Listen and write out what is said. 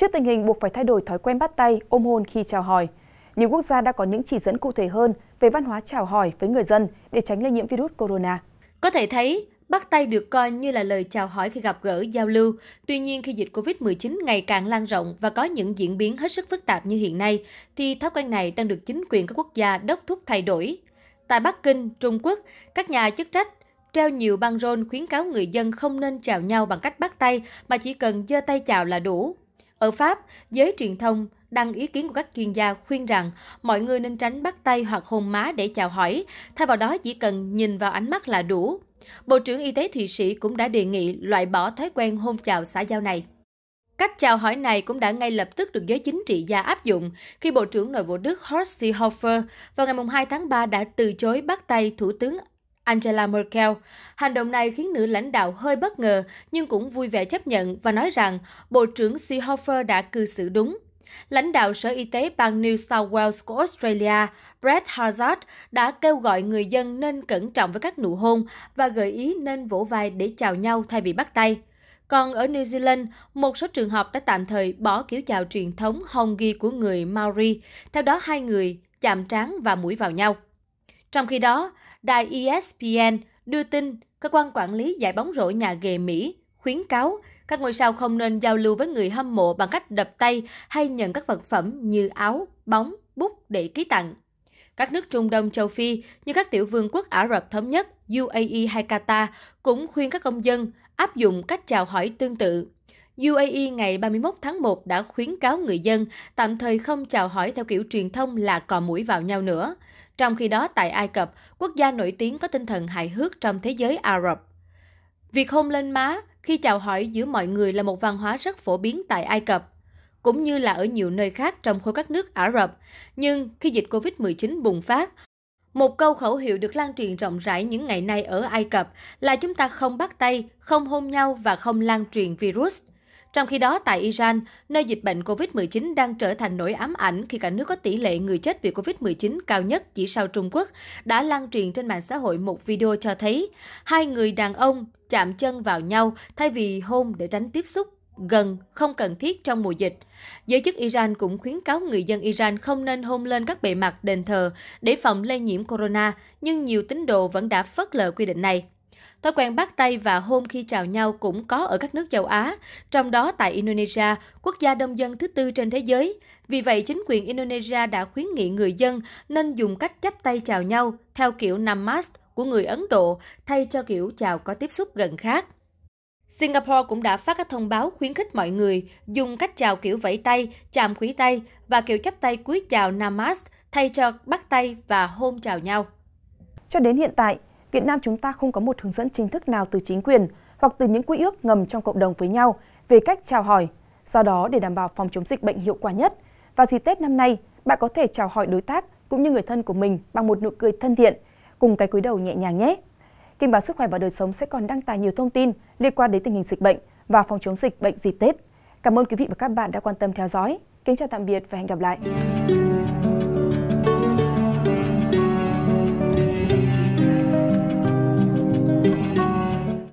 Trước tình hình buộc phải thay đổi thói quen bắt tay, ôm hôn khi chào hỏi, nhiều quốc gia đã có những chỉ dẫn cụ thể hơn về văn hóa chào hỏi với người dân để tránh lây nhiễm virus corona. Có thể thấy, bắt tay được coi như là lời chào hỏi khi gặp gỡ, giao lưu. Tuy nhiên khi dịch COVID-19 ngày càng lan rộng và có những diễn biến hết sức phức tạp như hiện nay, thì thói quen này đang được chính quyền các quốc gia đốc thúc thay đổi. Tại Bắc Kinh, Trung Quốc, các nhà chức trách treo nhiều băng rôn khuyến cáo người dân không nên chào nhau bằng cách bắt tay mà chỉ cần giơ tay chào là đủ ở pháp giới truyền thông đăng ý kiến của các chuyên gia khuyên rằng mọi người nên tránh bắt tay hoặc hôn má để chào hỏi thay vào đó chỉ cần nhìn vào ánh mắt là đủ bộ trưởng y tế thụy sĩ cũng đã đề nghị loại bỏ thói quen hôn chào xã giao này Cách chào hỏi này cũng đã ngay lập tức được giới chính trị gia áp dụng khi Bộ trưởng Nội vụ Đức Horst Seehofer vào ngày 2 tháng 3 đã từ chối bắt tay Thủ tướng angela merkel hành động này khiến nữ lãnh đạo hơi bất ngờ nhưng cũng vui vẻ chấp nhận và nói rằng bộ trưởng seehofer đã cư xử đúng Lãnh đạo Sở Y tế bang New South Wales của Australia, Brett Hazard, đã kêu gọi người dân nên cẩn trọng với các nụ hôn và gợi ý nên vỗ vai để chào nhau thay vì bắt tay. Còn ở New Zealand, một số trường học đã tạm thời bỏ kiểu chào truyền thống hongi của người Maori, theo đó hai người chạm trán và mũi vào nhau trong khi đó đài espn đưa tin cơ quan quản lý giải bóng rổ nhà nghề mỹ khuyến cáo các ngôi sao không nên giao lưu với người hâm mộ bằng cách đập tay hay nhận các vật phẩm như áo bóng bút để ký tặng các nước Trung Đông châu Phi như các tiểu vương quốc Ả Rập Thống Nhất, UAE hay Qatar cũng khuyên các công dân áp dụng cách chào hỏi tương tự. UAE ngày 31 tháng 1 đã khuyến cáo người dân tạm thời không chào hỏi theo kiểu truyền thông là cò mũi vào nhau nữa. Trong khi đó tại Ai Cập, quốc gia nổi tiếng có tinh thần hài hước trong thế giới Ả Rập. Việc hôn lên má khi chào hỏi giữa mọi người là một văn hóa rất phổ biến tại Ai Cập, cũng như là ở nhiều nơi khác trong khối các nước Ả Rập. Nhưng khi dịch Covid-19 bùng phát, một câu khẩu hiệu được lan truyền rộng rãi những ngày nay ở Ai Cập là chúng ta không bắt tay, không hôn nhau và không lan truyền virus trong khi đó tại iran nơi dịch bệnh covid 19 đang trở thành nỗi ám ảnh khi cả nước có tỷ lệ người chết vì covid 19 cao nhất chỉ sau trung quốc đã lan truyền trên mạng xã hội một video cho thấy hai người đàn ông chạm chân vào nhau thay vì hôn để tránh tiếp xúc gần không cần thiết trong mùa dịch. Giới chức Iran cũng khuyến cáo người dân Iran không nên hôn lên các bề mặt đền thờ để phòng lây nhiễm corona, nhưng nhiều tín đồ vẫn đã phớt lờ quy định này. Thói quen bắt tay và hôn khi chào nhau cũng có ở các nước châu Á, trong đó tại Indonesia, quốc gia đông dân thứ tư trên thế giới. Vì vậy, chính quyền Indonesia đã khuyến nghị người dân nên dùng cách chắp tay chào nhau theo kiểu namast của người Ấn Độ thay cho kiểu chào có tiếp xúc gần khác. Singapore cũng đã phát các thông báo khuyến khích mọi người dùng cách chào kiểu vẫy tay, chạm khuỷu tay và kiểu chắp tay cúi chào namast thay cho bắt tay và hôn chào nhau. Cho đến hiện tại, Việt Nam chúng ta không có một hướng dẫn chính thức nào từ chính quyền hoặc từ những quy ước ngầm trong cộng đồng với nhau về cách chào hỏi. Do đó, để đảm bảo phòng chống dịch bệnh hiệu quả nhất, vào dịp Tết năm nay, bạn có thể chào hỏi đối tác cũng như người thân của mình bằng một nụ cười thân thiện, cùng cái cúi đầu nhẹ nhàng nhé. Kênh báo Sức khỏe và Đời sống sẽ còn đăng tải nhiều thông tin liên quan đến tình hình dịch bệnh và phòng chống dịch bệnh dịp Tết. Cảm ơn quý vị và các bạn đã quan tâm theo dõi. Kính chào tạm biệt và hẹn gặp lại.